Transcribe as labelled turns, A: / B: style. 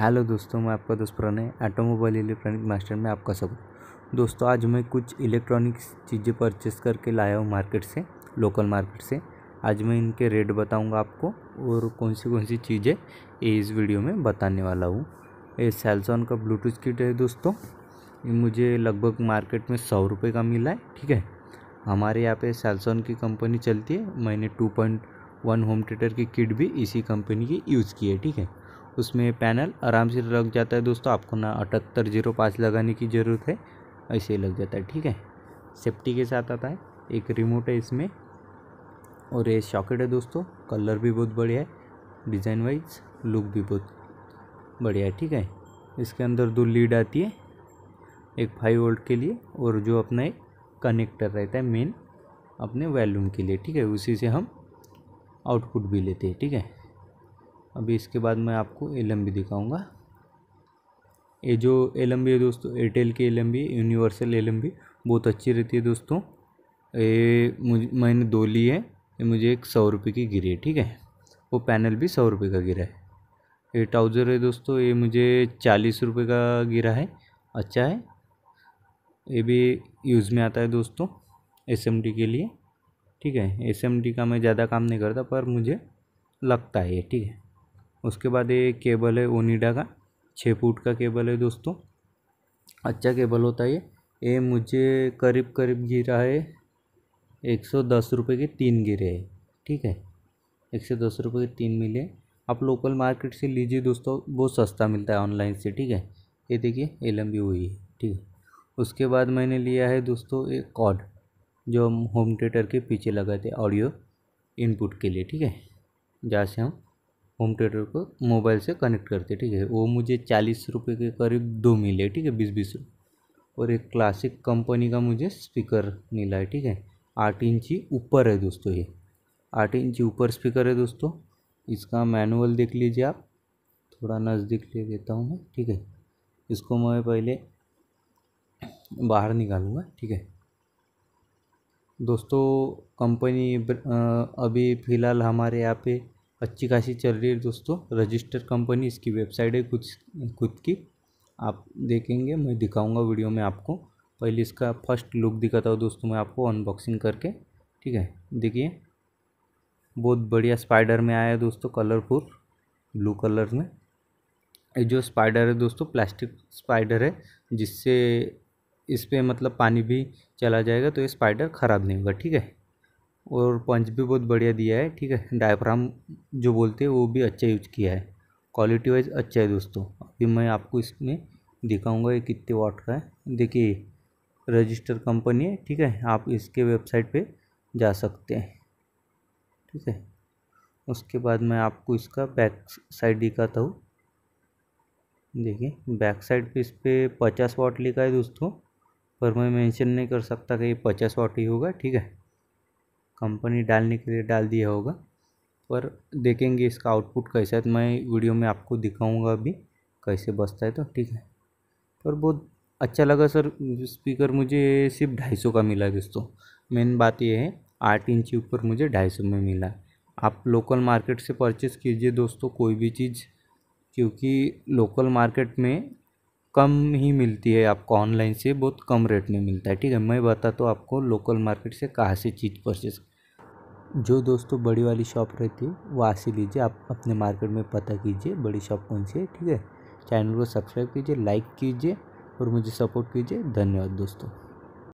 A: hello दोस्तों मैं आपका दोस्त प्रणय ऑटोमोबाइल इलेक्ट्रॉनिक मास्टर में आपका स्वागत दोस्तों आज मैं कुछ इलेक्ट्रॉनिक्स चीज़ें परचेस करके लाया हूँ मार्केट से लोकल मार्केट से आज मैं इनके रेट बताऊँगा आपको और कौन सी कौन सी चीज़ें इस वीडियो में बताने वाला हूँ ये सैलसॉन का ब्लूटूथ किट है दोस्तों मुझे लगभग मार्केट में सौ रुपये का मिला है ठीक है हमारे यहाँ पे सैलसॉन की कंपनी चलती है मैंने two point one home theatre की किट भी इसी कंपनी की यूज़ की है ठीक है उसमें पैनल आराम से लग जाता है दोस्तों आपको ना अठहत्तर जीरो पाँच लगाने की ज़रूरत है ऐसे ही लग जाता है ठीक है सेफ्टी के साथ आता है एक रिमोट है इसमें और ये शॉकेट है दोस्तों कलर भी बहुत बढ़िया है डिज़ाइन वाइज लुक भी बहुत बढ़िया है ठीक है इसके अंदर दो लीड आती है एक फाइव वोल्ट के लिए और जो अपना एक कनेक्टर रहता है मेन अपने वैल्यूम के लिए ठीक है उसी से हम आउटपुट भी लेते हैं ठीक है अभी इसके बाद मैं आपको एलम भी दिखाऊँगा ये जो एलम भी है दोस्तों एयरटेल की एलम भी यूनिवर्सल एलम भी बहुत अच्छी रहती है दोस्तों ये मुझे मैंने दो ली है ये मुझे एक सौ रुपये की गिरी है ठीक है वो पैनल भी सौ रुपये का गिरा है ये ट्राउज़र है दोस्तों ये मुझे चालीस रुपये का गिरा है अच्छा है ये भी यूज़ में आता है दोस्तों एस के लिए ठीक है एस का मैं ज़्यादा काम नहीं करता पर मुझे लगता है ये ठीक है उसके बाद ये केबल है ओनिडा का छः फुट का केबल है दोस्तों अच्छा केबल होता है ये ये मुझे करीब करीब गिरा है एक सौ दस रुपये के तीन गिरे है ठीक है एक सौ दस रुपये के तीन मिले आप लोकल मार्केट से लीजिए दोस्तों बहुत सस्ता मिलता है ऑनलाइन से ठीक है ये देखिए ये लंबी हुई है ठीक है उसके बाद मैंने लिया है दोस्तों एक कॉड जो हम होम थिएटर के पीछे लगाते थे ऑडियो इनपुट के लिए ठीक है जहाँ से हम होम थिएटर को मोबाइल से कनेक्ट करते ठीक है वो मुझे चालीस रुपये के करीब दो मिले ठीक है बीस बीस और एक क्लासिक कंपनी का मुझे स्पीकर मिला है ठीक है आठ इंची ऊपर है दोस्तों ये आठ इंची ऊपर स्पीकर है दोस्तों इसका मैनुअल देख लीजिए आप थोड़ा नज़दीक ले देता हूँ मैं ठीक है इसको मैं पहले बाहर निकालूँगा ठीक है दोस्तों कंपनी अभी फ़िलहाल हमारे यहाँ पे अच्छी खासी चल रही है दोस्तों रजिस्टर कंपनी इसकी वेबसाइट है कुछ खुद की आप देखेंगे मैं दिखाऊंगा वीडियो में आपको पहले इसका फर्स्ट लुक दिखाता हूँ दोस्तों मैं आपको अनबॉक्सिंग करके ठीक है देखिए बहुत बढ़िया स्पाइडर में आया है दोस्तों कलरफुल ब्लू कलर में ये जो स्पाइडर है दोस्तों प्लास्टिक स्पाइडर है जिससे इस पर मतलब पानी भी चला जाएगा तो ये स्पाइडर ख़राब नहीं होगा ठीक है और पंच भी बहुत बढ़िया दिया है ठीक है डायफ्राम जो बोलते हैं वो भी अच्छा यूज़ किया है क्वालिटी वाइज अच्छा है दोस्तों अभी मैं आपको इसमें दिखाऊंगा ये कितने वाट का है देखिए रजिस्टर कंपनी है ठीक है आप इसके वेबसाइट पे जा सकते हैं ठीक है उसके बाद मैं आपको इसका बैक साइड दिखाता हूँ देखिए बैक साइड पे इस पर पचास वाट लिखा है दोस्तों पर मैं मेंशन नहीं कर सकता कि ये पचास वाट ही होगा ठीक है कंपनी डालने के लिए डाल दिया होगा पर देखेंगे इसका आउटपुट कैसा है तो मैं वीडियो में आपको दिखाऊंगा अभी कैसे बसता है तो ठीक है पर बहुत अच्छा लगा सर स्पीकर मुझे सिर्फ ढाई सौ का मिला दोस्तों मेन बात यह है आठ इंच ऊपर मुझे ढाई सौ में मिला आप लोकल मार्केट से परचेस कीजिए दोस्तों कोई भी चीज़ क्योंकि लोकल मार्केट में कम ही मिलती है आपको ऑनलाइन से बहुत कम रेट में मिलता है ठीक है मैं बता तो आपको लोकल मार्केट से कहाँ से चीज़ परचेस जो दोस्तों बड़ी वाली शॉप रहती है वो आज लीजिए आप अपने मार्केट में पता कीजिए बड़ी शॉप कौन सी है ठीक है चैनल को सब्सक्राइब कीजिए लाइक कीजिए और मुझे सपोर्ट कीजिए धन्यवाद दोस्तों